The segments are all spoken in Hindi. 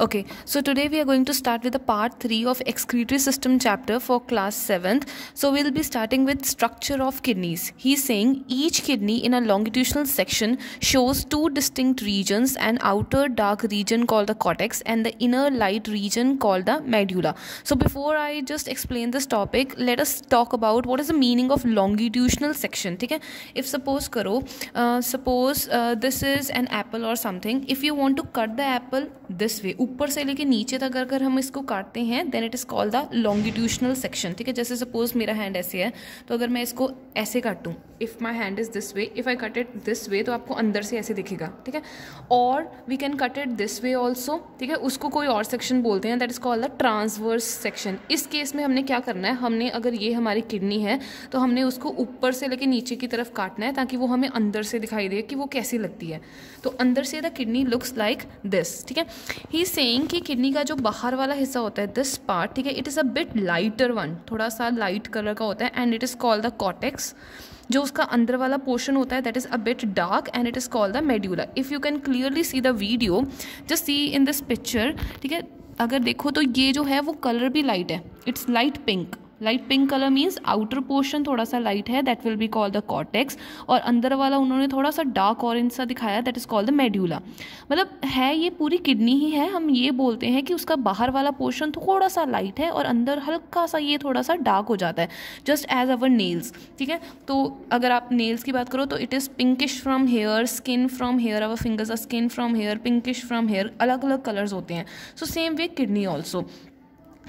Okay, so today we are going to start with the part 3 of excretory system chapter for class 7th. So we'll be starting with structure of kidneys. He's saying each kidney in a longitudinal section shows two distinct regions, an outer dark region called the cortex and the inner light region called the medulla. So before I just explain this topic, let us talk about what is the meaning of longitudinal section. Okay? If suppose karo, uh, suppose uh, this is an apple or something, if you want to cut the apple this way ऊपर से लेके नीचे तक अगर हम इसको काटते हैं then it is called the longitudinal section ठीक है जैसे सपोज मेरा हैंड ऐसे है तो अगर मैं इसको ऐसे काटूँ if my hand is this way if I cut it this way तो आपको अंदर से ऐसे दिखेगा ठीक है और we can cut it this way also ठीक है उसको कोई और सेक्शन बोलते हैं that is called the transverse section इस केस में हमने क्या करना है हमने अगर ये हमारी किडनी है तो हमने उसको ऊपर से लेके नीचे की तरफ काटना है ताकि वो हमें अंदर से दिखाई दे कि वो कैसी लगती है तो अंदर से the kidney looks like this ठीक है ही सेइंग कि किडनी का जो बाहर वाला हिस्सा होता है दिस पार्ट ठीक है it is a bit lighter one थोड़ा सा लाइट कलर का होता है and it is called the cortex जो उसका अंदर वाला पोर्शन होता है that is a bit dark and it is called the medulla if you can clearly see the video just see in this picture ठीक है अगर देखो तो ये जो है वो कलर भी लाइट है it's light pink light pink colour means outer portion थोड़ा सा लाइट है that will be called the cortex और अंदर वाला उन्होंने थोड़ा सा डार्क ऑरेंज सा दिखाया that is called the medulla मतलब है ये पूरी किडनी ही है हम ये बोलते हैं कि उसका बाहर वाला पोर्शन थोड़ा सा लाइट है और अंदर हल्का सा ये थोड़ा सा डार्क हो जाता है जस्ट एज अवर नेल्स ठीक है तो अगर आप नेल्स की बात करो तो it is pinkish from here skin from here our fingers are skin from here pinkish from here अलग अलग कलर्स होते हैं so same way kidney also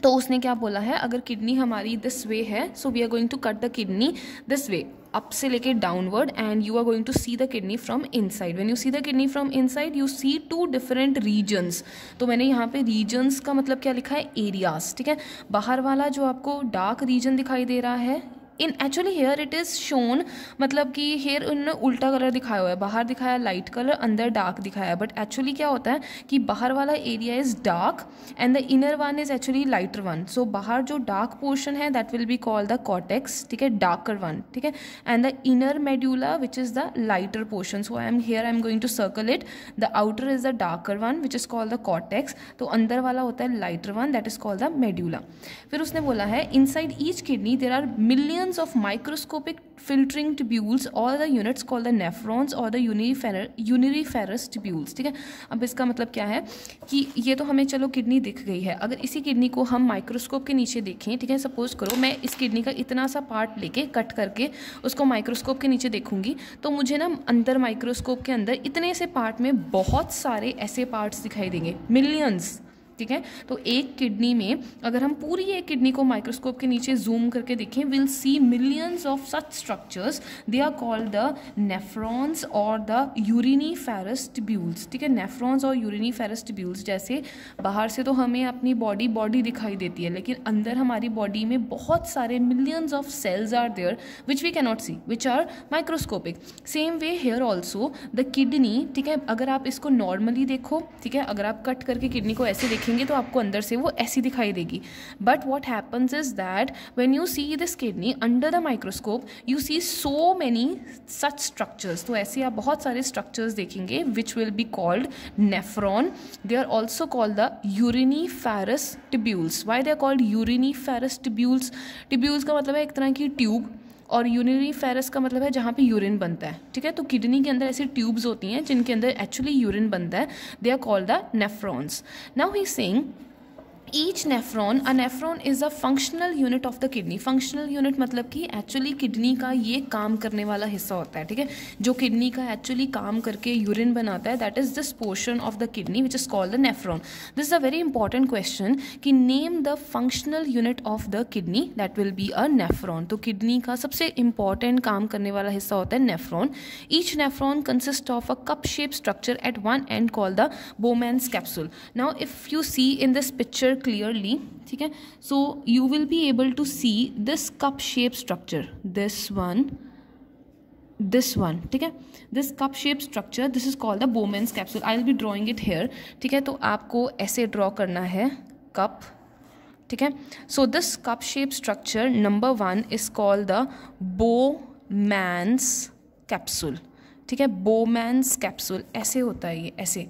तो उसने क्या बोला है अगर किडनी हमारी दिस वे है so we are going to cut the kidney this way up से लेके downward and you are going to see the kidney from inside when you see the kidney from inside you see two different regions तो मैंने यहाँ पे रीजन्स का मतलब क्या लिखा है एरियाज ठीक है बाहर वाला जो आपको डार्क रीजन दिखाई दे रहा है in actually here it is shown मतलब कि हेयर उन्होंने उल्टा कलर दिखाया हुआ है बाहर दिखाया लाइट कलर अंदर डार्क दिखाया है बट एक्चुअली क्या होता है कि बाहर वाला area is dark and the inner one is actually lighter one so बाहर जो डार्क पोर्शन है that will be called the cortex ठीक है डार्कर वन ठीक है and the inner medulla which is the lighter portion so I am here I am going to circle it the outer is the darker one which is called the cortex तो अंदर वाला होता है lighter one that is called the medulla फिर उसने बोला है inside each kidney there are million presence of microscopic filtering tubules or the units called the nephrons or the urinary ferrous tubules ठीक है अब इसका मतलब क्या है कि ये तो हमें चलो किडनी दिख गई है अगर इसी किडनी को हम माइक्रोस्कोप के नीचे देखें ठीक है सपोज करो मैं इस किडनी का इतना सा पार्ट लेके कट करके उसको माइक्रोस्कोप के नीचे देखूंगी तो मुझे ना अंदर माइक्रोस्कोप के अंदर इतने से पार्ट में बहुत सारे ऐसे पार्ट्स दिखाई देंगे मिलियंस ठीक है तो एक किडनी में अगर हम पूरी एक किडनी को माइक्रोस्कोप के नीचे जूम करके देखें will see millions of such structures they are called the nephrons और द यूरिनी फेरस्टिब्यूल्स ठीक है नेफ्रॉन्स और यूरिनी फेरस्टिब्यूल्स जैसे बाहर से तो हमें अपनी बॉडी बॉडी दिखाई देती है लेकिन अंदर हमारी बॉडी में बहुत सारे millions of cells are there which we cannot see which are microscopic same way here also the kidney ठीक है अगर आप इसको नॉर्मली देखो ठीक है अगर आप कट करके किडनी को ऐसे देखें खींचेंगे तो आपको अंदर से वो ऐसी दिखाई देगी but what happens is that when you see this kidney under the microscope you see so many such structures तो ऐसे आप बहुत सारे स्ट्रक्चर्स देखेंगे which will be called nephron they are also called the uriniferous tubules why they are called uriniferous tubules tubules का मतलब है एक तरह की ट्यूब और यूरिनरी फेरस का मतलब है जहाँ पे यूरिन बनता है ठीक है तो किडनी के अंदर ऐसी ट्यूब्स होती हैं जिनके अंदर एक्चुअली यूरिन बनता है they are called the nephrons now he saying each nephron a nephron is a functional unit of the kidney functional unit मतलब कि एक्चुअली किडनी का ये काम करने वाला हिस्सा होता है ठीक है जो किडनी का एक्चुअली काम करके यूरिन बनाता है that is this portion of the kidney which is called the nephron this is a very important question कि name the functional unit of the kidney that will be a nephron तो किडनी का सबसे इंपॉर्टेंट काम करने वाला हिस्सा होता है nephron each nephron consist of a cup shape structure at one end call the Bowman capsule now if you see in this picture clearly okay so you will be able to see this cup shape structure this one this one ठीक है this cup shape structure this is called the Bowman's capsule I will be drawing it here ठीक है तो आपको ऐसे ड्रॉ करना है कप ठीक है so this cup shape structure number one is called the Bowman's capsule ठीक है बोमैंस कैप्सूल ऐसे होता है ये ऐसे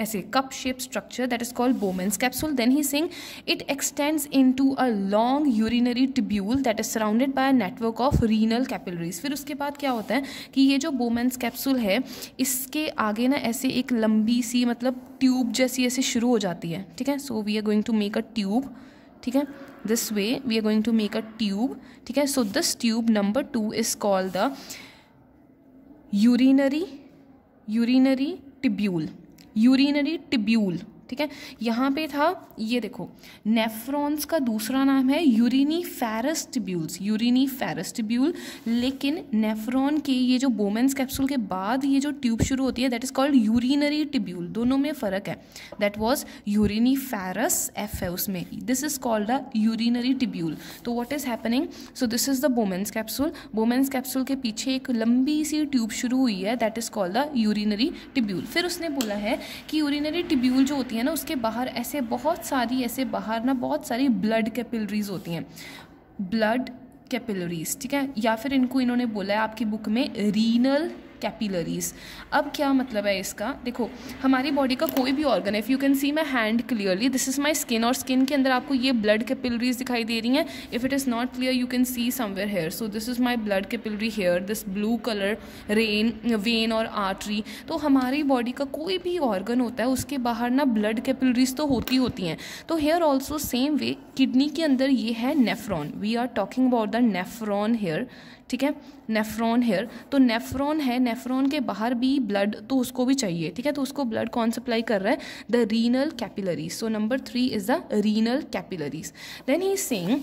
ऐसे cup shape structure that is called Bowman's capsule then he saying it extends into a long urinary tubule that is surrounded by network of renal capillaries फिर उसके बाद क्या होता है कि ये जो बोमेंस कैप्सूल है इसके आगे ना ऐसे एक लंबी सी मतलब ट्यूब जैसी ऐसे शुरू हो जाती है ठीक है so we are going to make a tube ठीक है this way we are going to make a tube ठीक है so this tube number two is called the urinary urinary tubule urinary tubule ठीक है यहाँ पे था ये देखो नेफ्रॉन्स का दूसरा नाम है यूरिनी फेरस्टिब्यूल्स यूरिनी फेरस्टिब्यूल लेकिन नेफ्रॉन के ये जो बोमेंस कैप्सूल के बाद ये जो ट्यूब शुरू होती है that is called urinary tubule दोनों में फ़र्क है that was uriniferous F है उसमें this is called a urinary tubule तो what is happening so this is the Bowman's capsule Bowman's capsule के पीछे एक लंबी सी ट्यूब शुरू हुई है that is called the urinary tubule फिर उसने बोला है कि यूरिनरी टिब्यूल जो होती है है ना उसके बाहर ऐसे बहुत सारी ऐसे बाहर ना बहुत सारी ब्लड कैपिलरीज होती हैं ब्लड कैपिलरीज ठीक है या फिर इनको इन्होंने बोला है आपकी बुक में रीनल कैपिलरीज अब क्या मतलब है इसका देखो हमारी बॉडी का कोई भी organ if you can see my hand clearly this is my skin और स्किन के अंदर आपको ये ब्लड कैपिलरीज दिखाई दे रही हैं if it is not clear you can see somewhere here so this is my blood capillary here this blue colour rain vein और आर्टरी तो हमारी बॉडी का कोई भी ऑर्गन होता है उसके बाहर ना ब्लड कैपिलरीज तो होती होती हैं तो here also same way kidney के अंदर ये है nephron we are talking about the nephron here ठीक है नेफ्रॉन हेयर तो नेफ्रॉन है नेफ्रोन के बाहर भी ब्लड तो उसको भी चाहिए ठीक है तो उसको ब्लड कौन सप्लाई कर रहा है the renal capillaries so number three is the renal capillaries then he saying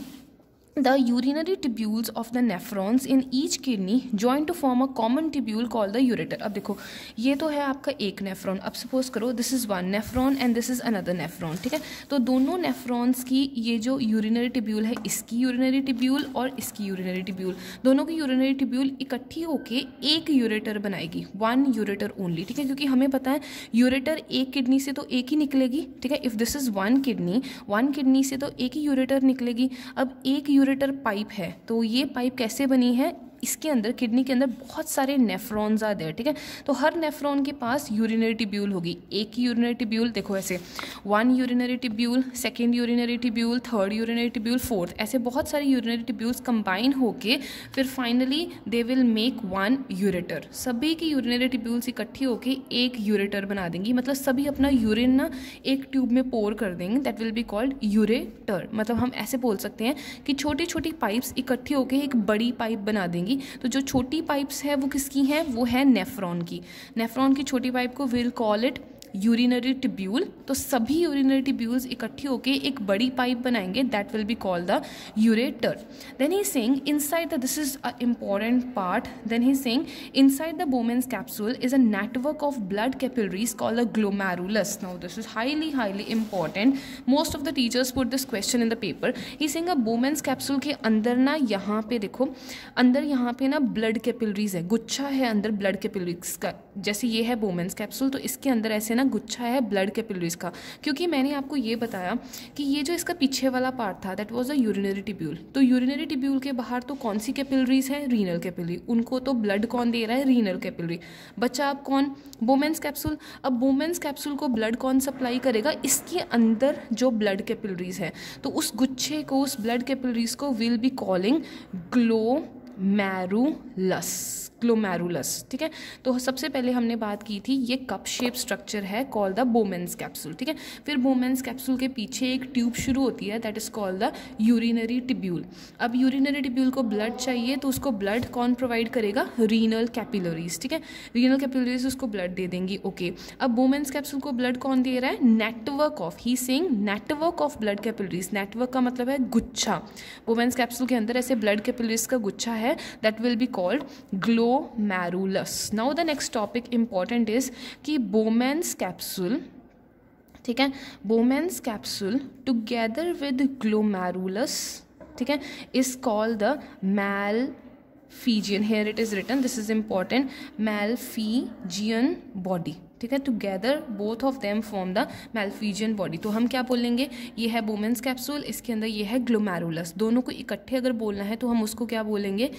The urinary tubules of the nephrons in each kidney join to form a common tubule called the ureter. अब देखो ये तो है आपका एक नेफ्रॉन अब सपोज करो this is one nephron and this is another nephron ठीक है तो दोनों नेफ्रॉन्स की ये जो यूरिनरी टिब्यूल है इसकी यूरिनरी टिब्यूल और इसकी यूरिनरी टिब्यूल दोनों की यूरिनरी टिब्यूल इकट्ठी होकर एक यूरेटर बनाएगी वन यूरेटर ओनली ठीक है क्योंकि हमें पता है यूरेटर एक किडनी से तो एक ही निकलेगी ठीक है if this is one kidney one kidney से तो एक ही यूरेटर निकलेगी अब एक यूरेटर रेफ्रिजरेटर पाइप है तो ये पाइप कैसे बनी है इसके अंदर किडनी के अंदर बहुत सारे नेफ्रॉन्स आ देर ठीक है तो हर नेफ्रॉन के पास यूरिनरी टिब्यूल होगी एक ही यूरिनरी टिब्यूल देखो ऐसे one urinary tubule second urinary tubule third urinary tubule fourth ऐसे बहुत सारे यूरिनरी टिब्यूल्स कंबाइन होकर फिर finally they will make one ureter सभी की यूरिनरी टिब्यूल्स इकट्ठी होकर एक यूरेटर बना देंगी मतलब सभी अपना यूरिन ना एक ट्यूब में पोर कर देंगे that will be called ureter मतलब हम ऐसे बोल सकते हैं कि छोटी छोटी पाइप्स इकट्ठी होकर एक बड़ी पाइप बना देंगी जाएंगी तो जो छोटी पाइप्स है वो किसकी हैं वो है नेफ्रॉन की नेफ्रॉन की छोटी पाइप को will call it urinary tubule तो सभी यूरिनरी टिब्यूल्स इकट्ठी होकर एक बड़ी पाइप बनाएंगे that will be called the ureter then he saying inside the this is a important part then he saying inside the Bowman's capsule is a network of blood capillaries called the glomerulus now this is highly highly important most of the teachers put this question in the paper he saying a Bowman's capsule के अंदर ना यहाँ पे देखो अंदर यहाँ पे ना ब्लड कैपिलरीज है गुच्छा है अंदर ब्लड कैपिलरीज का जैसे ये है वोमेंस कैप्सूल तो इसके अंदर ऐसे ना गुच्छा है ब्लड कैपिलरीज का क्योंकि मैंने आपको ये बताया कि ये जो इसका पीछे वाला पार्ट था that was a urinary tubule तो यूरिनरी टिब्यूल के बाहर तो कौन सी कैपिलरीज है रीनल कैपिलरी उनको तो ब्लड कौन दे रहा है रीनल कैपिलरी बच्चा आप कौन वोमेंस कैप्सूल अब वोमेंस कैप्सूल को ब्लड कौन सप्लाई करेगा इसके अंदर जो ब्लड कैपिलरीज है तो उस गुच्छे को उस ब्लड कैपिलरीज को will be calling glomerulus glomerulus ठीक है तो सबसे पहले हमने बात की थी ये कप शेप स्ट्रक्चर है कॉल द बोमेंस कैप्सूल ठीक है फिर बोमेंस कैप्सूल के पीछे एक ट्यूब शुरू होती है that is called the urinary tubule अब यूरिनरी टिब्यूल को ब्लड चाहिए तो उसको ब्लड कौन प्रोवाइड करेगा रीनल कैपिलरीज ठीक है रीनल कैपिलरीज उसको ब्लड दे देंगी ओके अब बोमेंस कैप्सूल को ब्लड कौन दे रहा है नेटवर्क ऑफ ही सेंग network of blood capillaries network का मतलब है गुच्छा वोमेंस कैप्सूल के अंदर ऐसे ब्लड कैपिलरीज का गुच्छा है है that will be called glomerulus. Now the next topic important is कि Bowman's capsule ठीक है Bowman's capsule together with glomerulus ठीक है is called the Malpighian here it is written this is important Malpighian body ठीक है together both of them form the Malpighian body तो हम क्या बोलेंगे ये है वोमेंस कैप्सूल इसके अंदर ये है ग्लोमेरुलस दोनों को इकट्ठे अगर बोलना है तो हम उसको क्या बोलेंगे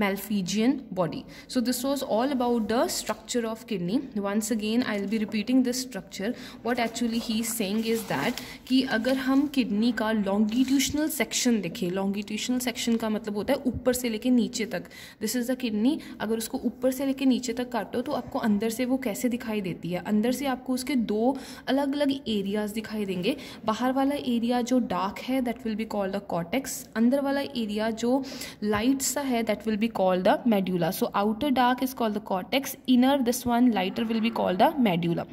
malphigian body. So this was all about the structure of kidney. Once again, I'll be repeating this structure. What actually he is saying is that ki agar hum kidney ka longitudinal section dekhe longitudinal section ka matlab hota hai upar se leke niche tak this is the kidney agar usko upar se leke niche tak kaato to aapko andar se wo kaise dikhai deti hai andar se aapko uske do alag alag areas dikhai denge bahar wala area jo dark hai that will be called the cortex andar wala area jo light sa hai that will be call the medulla so outer dark is called the cortex inner this one lighter will be called the medulla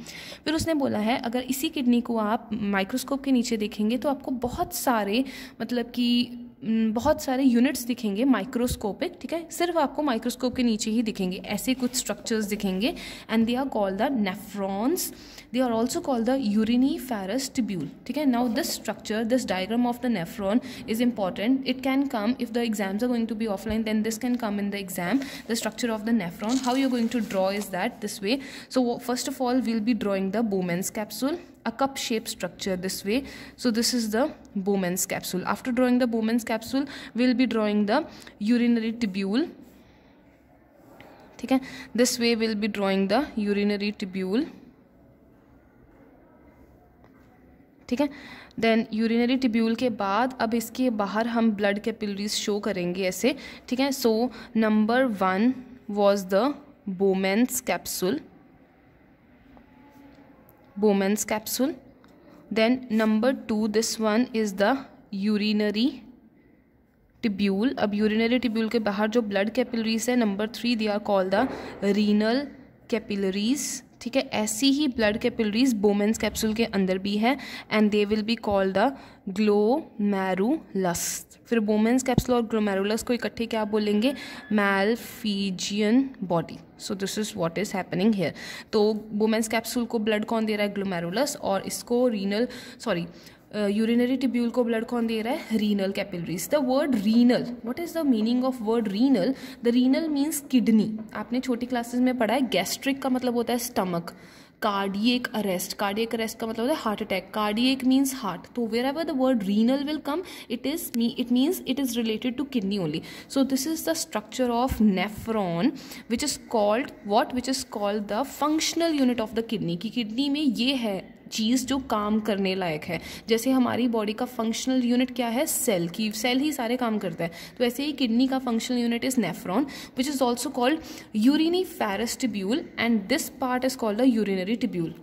फिर उसने बोला है अगर इसी किडनी को आप माइक्रोस्कोप के नीचे देखेंगे तो आपको बहुत सारे मतलब कि बहुत सारे यूनिट्स दिखेंगे माइक्रोस्कोपिक ठीक है सिर्फ आपको माइक्रोस्कोप के नीचे ही दिखेंगे ऐसे कुछ स्ट्रक्चर्स दिखेंगे and they are called the nephrons they are also called the uriniferous tubule okay now this structure this diagram of the nephron is important it can come if the exams are going to be offline then this can come in the exam the structure of the nephron how you're going to draw is that this way so first of all we'll be drawing the Bowman's capsule a cup shaped structure this way so this is the Bowman's capsule after drawing the Bowman's capsule we'll be drawing the urinary tubule Okay. This way we'll be drawing the urinary tubule. ठीक है देन यूरिनरी टिब्यूल के बाद अब इसके बाहर हम ब्लड कैपिलरीज शो करेंगे ऐसे ठीक है so number one was the Bowman's capsule Bowman's capsule then number two this one is the urinary tubule अब यूरिनरी टिब्यूल के बाहर जो ब्लड कैपिलरीज है number three they are call the renal capillaries ठीक है ऐसी ही ब्लड कैपिलरीज बोमेंस कैप्सूल के अंदर भी है and they will be called the glomerulus फिर बोमेंस कैप्सूल और ग्लोमेरुलस को इकट्ठे क्या बोलेंगे Malpighian body so this is what is happening here तो बोमेंस कैप्सूल को ब्लड कौन दे रहा है ग्लोमेरुलस और इसको रीनल सॉरी यूरिनरी टिब्यूल को ब्लड कौन दे रहा है renal capillaries the word renal what is the meaning of word renal the renal means kidney आपने छोटी क्लासेज में पढ़ा है गैस्ट्रिक का मतलब होता है stomach cardiac arrest cardiac arrest का मतलब होता है heart attack cardiac means heart तो wherever the word renal will come it is me it means it is related to kidney only so this is the structure of nephron which is called what which is called the functional unit of the kidney कि किडनी में ये है चीज़ जो काम करने लायक है जैसे हमारी बॉडी का फंक्शनल यूनिट क्या है सेल की सेल ही सारे काम करता है तो ऐसे ही किडनी का functional unit is nephron which is also called uriniferous tubule and this part is called the urinary tubule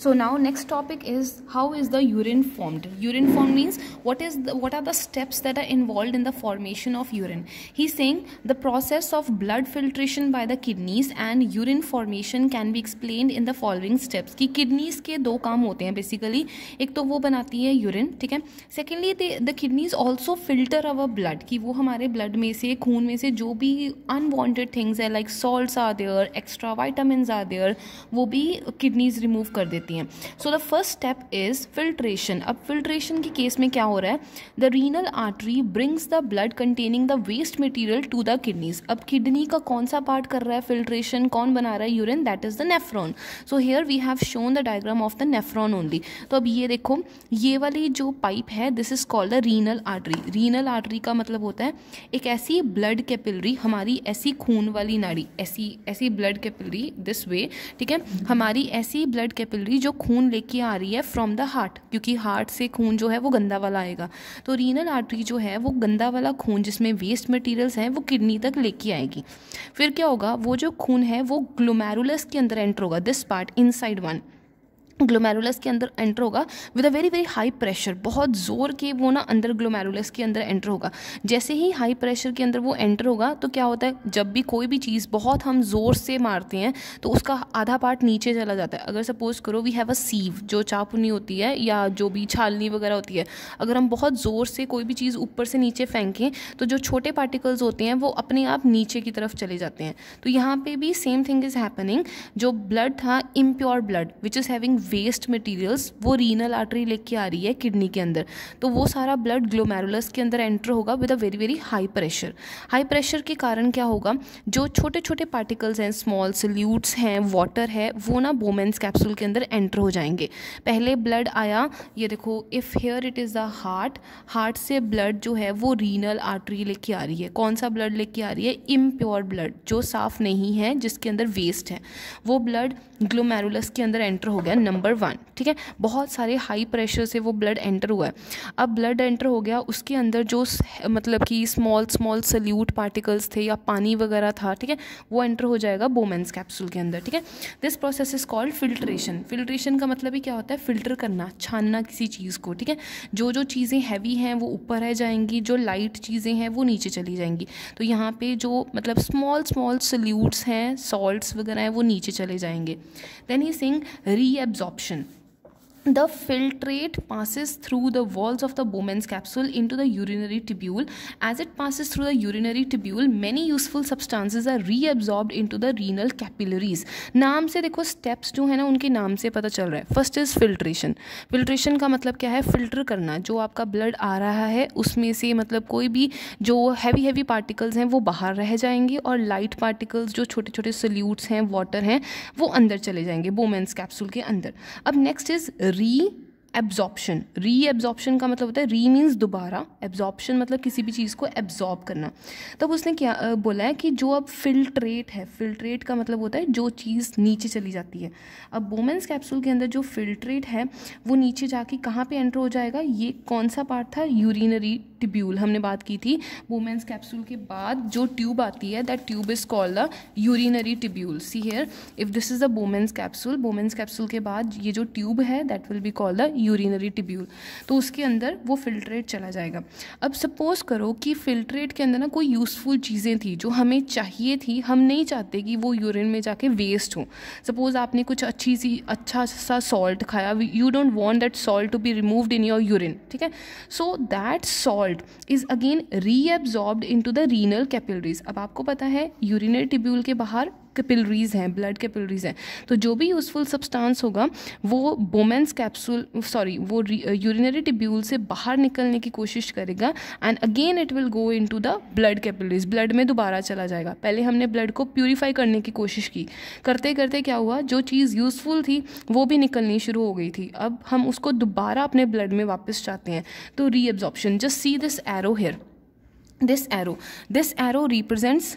so now next topic is how is the urine formed urine formed means what is the, what are the steps that are involved in the formation of urine he's saying the process of blood filtration by the kidneys and urine formation can be explained in the following steps कि kidneys के दो काम होते basically एक तो वो बनाती urine secondly the kidneys also filter our blood कि वो हमारे blood unwanted things like salts are there extra vitamins are there kidneys remove सकती हैं so the first step is filtration अब फिल्ट्रेशन के केस में क्या हो रहा है the renal artery brings the blood containing the waste material to the kidneys अब किडनी का कौन सा पार्ट कर रहा है फिल्ट्रेशन कौन बना रहा है urine that is the nephron so here we have shown the diagram of the nephron only तो अब ये देखो ये वाली जो पाइप है this is called the renal artery renal artery का मतलब होता है एक ऐसी ब्लड कैपिलरी हमारी ऐसी खून वाली नाड़ी ऐसी ऐसी ब्लड कैपिलरी दिस वे ठीक है हमारी ऐसी ब्लड कैपिलरी जो खून लेके आ रही है फ्रॉम द हार्ट क्योंकि हार्ट से खून जो है वो गंदा वाला आएगा तो रीनल आर्टरी जो है वो गंदा वाला खून जिसमें वेस्ट मटेरियल्स हैं वो किडनी तक लेके आएगी फिर क्या होगा वो जो खून है वो ग्लोमेरुलस के अंदर एंटर होगा this part inside one glomerulus के अंदर एंटर होगा with a very very high pressure बहुत ज़ोर के वो ना अंदर ग्लोमेरुलस के अंदर एंटर होगा जैसे ही हाई प्रेशर के अंदर वो एंटर होगा तो क्या होता है जब भी कोई भी चीज़ बहुत हम ज़ोर से मारते हैं तो उसका आधा पार्ट नीचे चला जाता है अगर सपोज़ करो वी हैव अ सीव जो चापुनी होती है या जो भी छालनी वगैरह होती है अगर हम बहुत ज़ोर से कोई भी चीज़ ऊपर से नीचे फेंकें तो जो छोटे पार्टिकल्स होते हैं वो अपने आप नीचे की तरफ चले जाते हैं तो यहाँ पे भी सेम थिंग इज़ हैपनिंग जो ब्लड था impure blood which is having waste materials वो रीनल आर्टरी लेके आ रही है किडनी के अंदर तो वो सारा ब्लड ग्लोमेरुलस के अंदर एंटर होगा with a very very high pressure high pressure के कारण क्या होगा जो छोटे छोटे पार्टिकल्स हैं स्मॉल सल्यूट्स हैं वाटर है वो ना बोमेंस कैप्सूल के अंदर एंटर हो जाएंगे पहले ब्लड आया ये देखो if here it is the heart heart से ब्लड जो है वो रीनल आर्टरी लेके आ रही है कौन सा ब्लड लेके आ रही है इम्प्योर ब्लड जो साफ नहीं है जिसके अंदर वेस्ट है वो ब्लड ग्लोमेरुलस के अंदर एंटर हो गया नंबर नंबर वन ठीक है बहुत सारे हाई प्रेशर से वो ब्लड एंटर हुआ है अब ब्लड एंटर हो गया उसके अंदर जो मतलब कि स्मॉल स्मॉल सल्यूट पार्टिकल्स थे या पानी वगैरह था ठीक है वो एंटर हो जाएगा बोमेंस कैप्सूल के अंदर ठीक है this process is called filtration filtration का मतलब ही क्या होता है फिल्टर करना छानना किसी चीज़ को ठीक है जो जो चीज़ें हैवी हैं वो ऊपर रह जाएंगी जो लाइट चीज़ें हैं वो नीचे चली जाएंगी तो यहाँ पे जो मतलब स्मॉल स्मॉल सल्यूट्स हैं सॉल्ट्स वगैरह हैं वो नीचे चले जाएंगे देन ही सिंग रीएब्ज Option. The filtrate passes through the walls of the Bowman's capsule into the urinary tubule as it passes through the urinary tubule many useful substances are reabsorb into the renal capillaries नाम से देखो स्टेप्स जो है ना उनके नाम से पता चल रहा है फर्स्ट इज फिल्ट्रेशन फिल्ट्रेशन का मतलब क्या है फिल्टर करना जो आपका ब्लड आ रहा है उसमें से मतलब कोई भी जो हैवी हैवी पार्टिकल्स हैं वो बाहर रह जाएंगे और लाइट पार्टिकल्स जो छोटे छोटे सोल्यूट्स हैं वाटर हैं वो अंदर चले जाएंगे वोमेन्स कैप्सूल के अंदर अब next is Rie absorption reabsorption का मतलब होता है री मीन्स दोबारा एब्जॉर्प्शन मतलब किसी भी चीज़ को एब्जॉर्ब करना तब उसने क्या बोला है कि जो अब फिल्ट्रेट है फिल्ट्रेट का मतलब होता है जो चीज़ नीचे चली जाती है अब वोमेंस कैप्सूल के अंदर जो फिल्ट्रेट है वो नीचे जाके कहाँ पे एंटर हो जाएगा ये कौन सा पार्ट था यूरिनरी टिब्यूल हमने बात की थी वोमेंस कैप्सूल के बाद जो ट्यूब आती है that tube is called the urinary tubule see here if this is the Bowman's capsule Bowman's capsule के बाद ये जो ट्यूब है that will be called the urinary tubule तो उसके अंदर वो फिल्ट्रेट चला जाएगा अब सपोज़ करो कि फिल्ट्रेट के अंदर ना कोई यूज़फुल चीज़ें थी जो हमें चाहिए थी हम नहीं चाहते कि वो यूरिन में जाके वेस्ट हो सपोज़ आपने कुछ अच्छी सी अच्छा सा सॉल्ट खाया you don't want that salt to be removed in your urine ठीक है so that salt is again reabsorbed into the renal capillaries अब आपको पता है यूरिनरी टिब्यूल के बाहर कैपिलरीज हैं ब्लड कैपिलरीज हैं तो जो भी यूज़फुल सब्सटेंस होगा वो बोमेंस कैप्सूल सॉरी वो यूरिनरी टिब्यूल uh, से बाहर निकलने की कोशिश करेगा and again it will go into the blood capillaries blood में दोबारा चला जाएगा पहले हमने ब्लड को प्योरीफाई करने की कोशिश की करते करते क्या हुआ जो चीज़ यूज़फुल थी वो भी निकलनी शुरू हो गई थी अब हम उसको दोबारा अपने ब्लड में वापस चाहते हैं तो reabsorption just see this arrow here this arrow this arrow re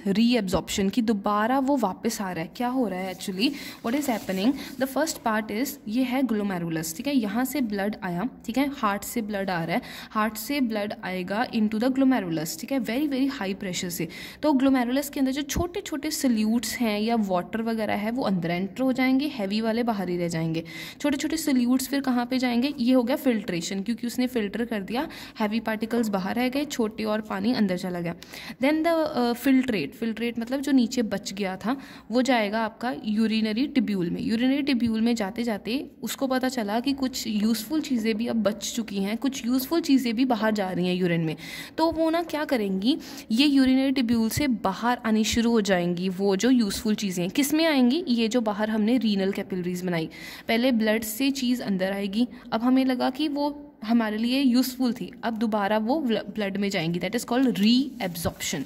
reabsorption कि दोबारा वो वापस आ रहा है क्या हो रहा है actually what is happening the first part is ये है ग्लोमेरुलस ठीक है यहाँ से ब्लड आया ठीक है हार्ट से ब्लड आ रहा है हार्ट से ब्लड आएगा इन टू द ग्लोमेरुलस ठीक है वेरी वेरी हाई प्रेशर से तो ग्लोमेरुलस के अंदर जो छोटे छोटे सल्यूट्स हैं या वाटर वगैरह है वो अंदर एंटर हो जाएंगे हैवी वाले बाहर ही रह जाएंगे छोटे छोटे सल्यूट्स फिर कहाँ पर जाएंगे ये हो गया फिल्ट्रेशन क्योंकि उसने फिल्टर कर दिया हैवी पार्टिकल्स बाहर रह गए छोटे और पानी अंदर अंदर चला गया देन द फिल्ट्रेट फिल्ट्रेट मतलब जो नीचे बच गया था वो जाएगा आपका यूरिनरी टिब्यूल में यूरिनरी टिब्यूल में जाते जाते उसको पता चला कि कुछ यूज़फुल चीज़ें भी अब बच चुकी हैं कुछ यूज़फुल चीज़ें भी बाहर जा रही हैं यूरिन में तो वो ना क्या करेंगी ये यूरिनरी टिब्यूल से बाहर आनी शुरू हो जाएंगी वो जो यूज़फुल चीज़ें किस में आएंगी ये जो बाहर हमने रीनल कैपिलरीज बनाई पहले ब्लड से चीज़ अंदर आएगी अब हमें लगा कि वो हमारे लिए यूज़फुल थी अब दोबारा वो ब्लड में जाएंगी that is called reabsorption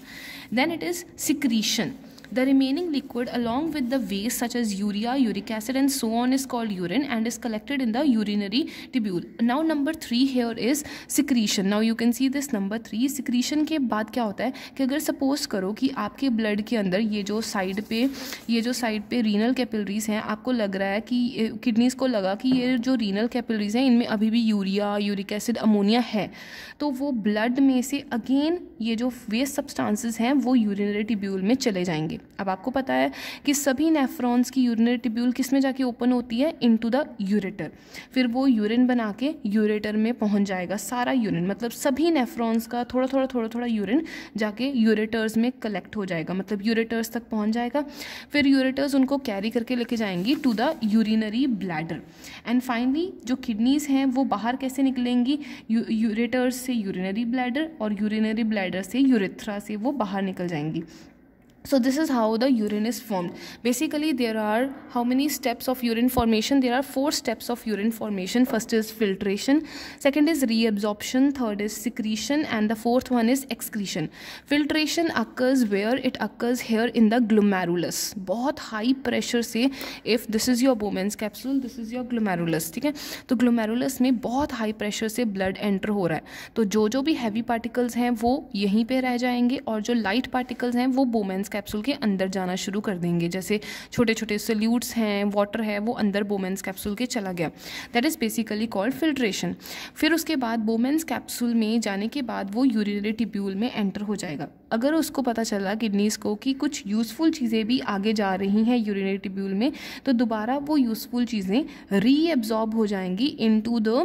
then it is secretion The remaining liquid along with the waste such as urea, uric acid and so on is called urine and is collected in the urinary tubule. Now number 3 here is secretion. Now you can see this number 3 Secretion ke baad kya hota hai ki agar suppose karo ki aapke blood ke andar ye jo side pe ye jo side pe renal capillaries hain aapko lag raha hai ki kidneys ko laga ki ye jo renal capillaries hain inme abhi bhi urea uric acid ammonia hai to wo blood mein se again ye jo waste substances hain wo urinary tubule mein chale jayenge जाएगी अब आपको पता है कि सभी नेफ्रॉन्स की यूरिनरी टिब्यूल किस में जाके ओपन होती है टू द यूरेटर फिर वो यूरिन बना के यूरेटर में पहुंच जाएगा सारा यूरिन मतलब सभी नेफ्रॉन्स का थोड़ा थोड़ा थोड़ा थोड़ा यूरिन जाके यूरेटर्स में कलेक्ट हो जाएगा मतलब यूरेटर्स तक पहुँच जाएगा फिर यूरेटर्स उनको कैरी करके लेके जाएंगी to the urinary bladder and finally जो किडनीज़ हैं वो बाहर कैसे निकलेंगी यूरेटर्स से यूरिनरी ब्लैडर और यूरिनरी ब्लैडर से यूरेथ्रा से वो बाहर निकल जाएंगी so this is how the urine is formed basically there are how many steps of urine formation there are four steps of urine formation first is filtration second is reabsorption third is secretion and the fourth one is excretion filtration occurs where it occurs here in the glomerulus bahut high pressure se if this is your Bowman's capsule this is your glomerulus theek hai to glomerulus mein bahut high pressure se blood enter ho raha hai to jo jo bhi heavy particles hain wo yahi pe reh jayenge aur jo light particles hain wo Bowman's capsule के अंदर जाना शुरू कर देंगे जैसे छोटे छोटे सल्यूट्स हैं वाटर है वो अंदर बोमेंस कैप्सूल के चला गया that is basically called filtration फिर उसके बाद बोमेंस कैप्सूल में जाने के बाद वो यूरिनरी टिब्यूल में एंटर हो जाएगा अगर उसको पता चला किडनीज़ को कि कुछ यूज़फुल चीज़ें भी आगे जा रही हैं यूरिनरी टिब्यूल में तो दोबारा वो यूज़फुल चीज़ें रीअब्जॉर्ब हो जाएंगी इन टू द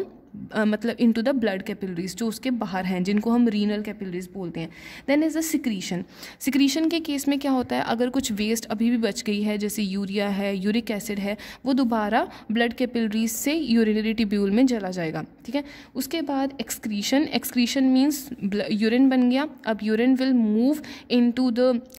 मतलब into the blood capillaries जो उसके बाहर हैं जिनको हम रीनल कैपिलरीज बोलते हैं then is a secretion secretion के केस में क्या होता है अगर कुछ वेस्ट अभी भी बच गई है जैसे यूरिया है यूरिक एसिड है वो दोबारा ब्लड कैपिलरीज से यूरिनरी टिब्यूल में जला जाएगा ठीक है उसके बाद एक्सक्रीशन एक्सक्रीशन मीन्स यूरिन बन गया अब urine will move into the